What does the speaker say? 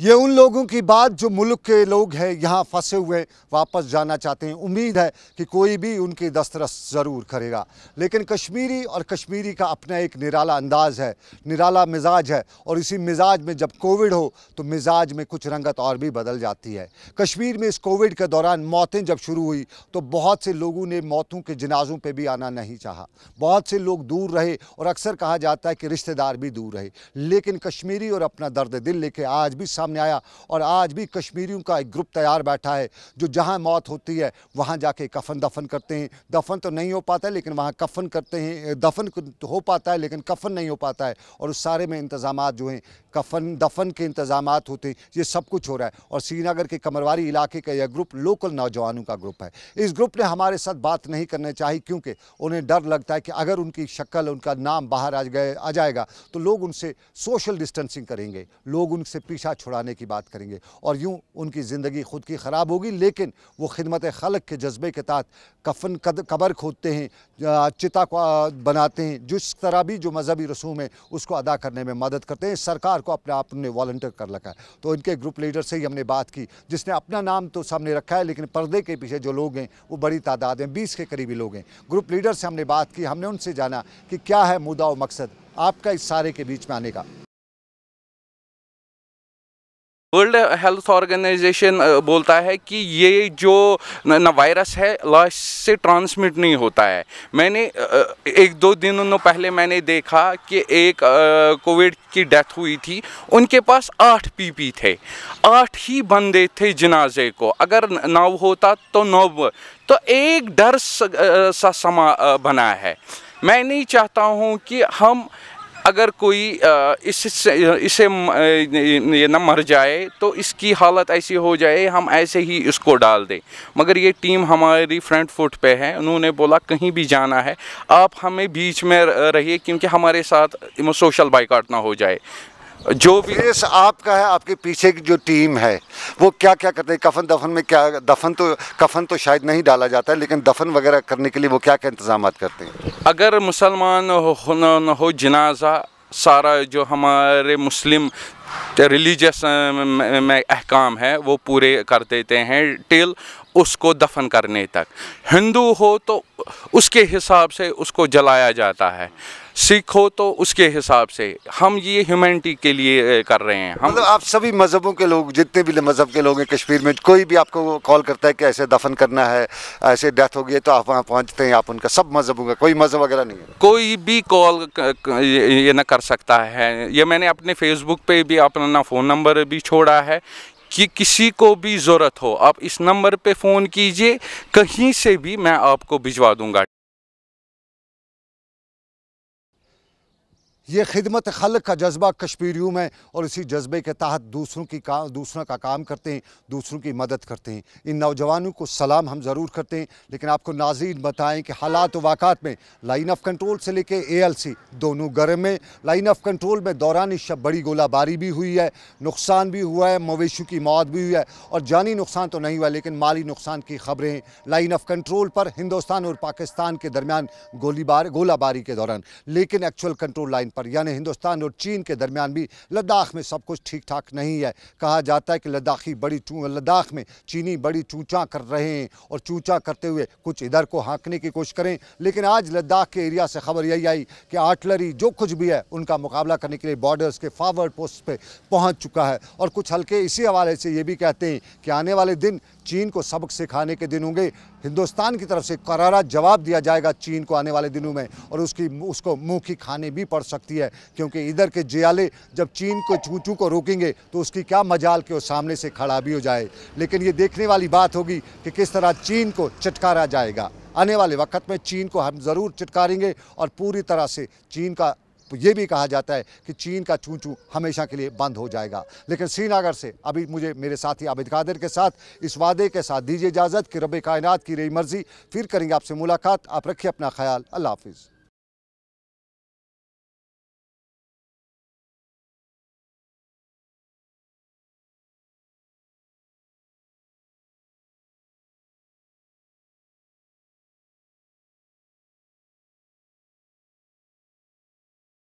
ये उन लोगों की बात जो मुल्क के लोग हैं यहाँ फंसे हुए वापस जाना चाहते हैं उम्मीद है कि कोई भी उनकी दस्तरस ज़रूर करेगा लेकिन कश्मीरी और कश्मीरी का अपना एक निराला अंदाज है निराला मिजाज है और इसी मिजाज में जब कोविड हो तो मिजाज में कुछ रंगत और भी बदल जाती है कश्मीर में इस कोविड के दौरान मौतें जब शुरू हुई तो बहुत से लोगों ने मौतों के जनाजों पर भी आना नहीं चाहा बहुत से लोग दूर रहे और अक्सर कहा जाता है कि रिश्तेदार भी दूर रहे लेकिन कश्मीरी और अपना दर्द दिल लेके आज भी सामने आया और आज भी कश्मीरियों का एक ग्रुप तैयार बैठा है जो जहाँ मौत होती है वहाँ जाके कफन दफन करते हैं दफन तो नहीं हो पाता है लेकिन वहाँ कफन करते हैं दफन तो हो पाता है लेकिन कफन नहीं हो पाता है और उस सारे में इंतजाम जो हैं कफन दफन के इंतजाम होते हैं ये सब कुछ हो रहा है और श्रीनगर के कमरवारी इलाके का यह ग्रुप लोकल नौजवानों का ग्रुप है इस ग्रुप ने हमारे साथ बात नहीं करना चाहिए क्योंकि उन्हें डर लगता है कि अगर उनकी शक्ल उनका नाम बाहर आ गए आ जाएगा तो लोग उनसे सोशल डिस्टेंसिंग करेंगे लोग उनसे पीछा छुड़ा छुड़ाने की बात करेंगे और यूँ उनकी ज़िंदगी खुद की ख़राब होगी लेकिन वो खिदमत खलक के जज्बे के तहत कफन कबर खोदते हैं चिता को बनाते हैं जिस तरह भी जो मजहबी रसूम है उसको अदा करने में मदद करते हैं सरकार को अपने आप ने वॉल्टियर कर रखा है तो इनके ग्रुप लीडर से ही हमने बात की जिसने अपना नाम तो सामने रखा है लेकिन पर्दे के पीछे जो लोग हैं वो बड़ी तादाद हैं बीस के करीबी लोग हैं ग्रुप लीडर से हमने बात की हमने उनसे जाना कि क्या है मुद्दा और मकसद आपका इस सारे के बीच में आने का वर्ल्ड हेल्थ ऑर्गेनाइजेशन बोलता है कि ये जो ना वायरस है लाश से ट्रांसमिट नहीं होता है मैंने एक दो दिनों पहले मैंने देखा कि एक कोविड की डेथ हुई थी उनके पास आठ पीपी थे आठ ही बंदे थे जनाजे को अगर नव होता तो नव तो एक डर सा समा बना है मैं नहीं चाहता हूँ कि हम अगर कोई इससे इसे ये ना मर जाए तो इसकी हालत ऐसी हो जाए हम ऐसे ही इसको डाल दें मगर ये टीम हमारी फ्रंट फुट पे है उन्होंने बोला कहीं भी जाना है आप हमें बीच में रहिए क्योंकि हमारे साथ सोशल बाइकाट ना हो जाए जो भी रेस आपका है आपके पीछे की जो टीम है वो क्या क्या करते हैं कफन दफन में क्या दफन तो कफन तो शायद नहीं डाला जाता है लेकिन दफन वगैरह करने के लिए वो क्या क्या इंतजाम करते हैं अगर मुसलमान हो, हो जनाजा सारा जो हमारे मुस्लिम रिलीजियस में अहकाम है वो पूरे कर देते हैं टिल उसको दफन करने तक हिंदू हो तो उसके हिसाब से उसको जलाया जाता है सिख हो तो उसके हिसाब से हम ये ह्यूमैनिटी के लिए कर रहे हैं हम मतलब आप सभी मज़हबों के लोग जितने भी मज़हब के लोग हैं कश्मीर में कोई भी आपको कॉल करता है कि ऐसे दफन करना है ऐसे डेथ हो गई तो आप वहाँ पहुँचते हैं आप उनका सब मज़हबों का कोई मज़हब वगैरह नहीं है कोई भी कॉल ये ना कर सकता है ये मैंने अपने फेसबुक पर भी अपना फ़ोन नंबर भी छोड़ा है कि किसी को भी ज़रूरत हो आप इस नंबर पे फ़ोन कीजिए कहीं से भी मैं आपको भिजवा दूंगा ये खिदमत खल का जज्बा कश्मीरियों में और इसी जज्बे के तहत दूसरों की का दूसरों का काम करते हैं दूसरों की मदद करते हैं इन नौजवानों को सलाम हम ज़रूर करते हैं लेकिन आपको नाजीन बताएं कि हालात वाकत में लाइन ऑफ कंट्रोल से लेके एएलसी दोनों गर्म में लाइन ऑफ कंट्रोल में दौरान शब बड़ी गोलाबारी भी हुई है नुकसान भी हुआ है मवेशियों की मौत भी हुई है और जानी नुकसान तो नहीं हुआ लेकिन माली नुकसान की खबरें लाइन ऑफ कंट्रोल पर हिंदुस्तान और पाकिस्तान के दरमियान गोला गोलाबारी के दौरान लेकिन एक्चुअल कंट्रोल लाइन पर यानी हिंदुस्तान और चीन के दरमियान भी लद्दाख में सब कुछ ठीक ठाक नहीं है कहा जाता है कि लद्दाखी बड़ी लद्दाख में चीनी बड़ी चूचा कर रहे हैं और चूचा करते हुए कुछ इधर को हाँकने की कोशिश करें लेकिन आज लद्दाख के एरिया से खबर यही आई कि आर्टलरी जो कुछ भी है उनका मुकाबला करने के लिए बॉर्डर्स के फॉरवर्ड पोस्ट पर पहुँच चुका है और कुछ हल्के इसी हवाले से ये भी कहते हैं कि आने वाले दिन चीन को सबक सिखाने के दिन होंगे हिंदुस्तान की तरफ से करारा जवाब दिया जाएगा चीन को आने वाले दिनों में और उसकी उसको मुँह की खाने भी पड़ सकती है क्योंकि इधर के जियाले जब चीन को चूचू को रोकेंगे तो उसकी क्या मजाल के वो सामने से खड़ा भी हो जाए लेकिन ये देखने वाली बात होगी कि किस तरह चीन को चटकारा जाएगा आने वाले वक्त में चीन को हम ज़रूर चटकारेंगे और पूरी तरह से चीन का तो ये भी कहा जाता है कि चीन का चू चू हमेशा के लिए बंद हो जाएगा लेकिन श्रीनगर से अभी मुझे मेरे साथी आबिद कादिर के साथ इस वादे के साथ दीजिए इजाज़त कि रब कायनात की रही मर्ज़ी फिर करेंगे आपसे मुलाकात आप रखिए अपना ख्याल अल्लाह हाफिज़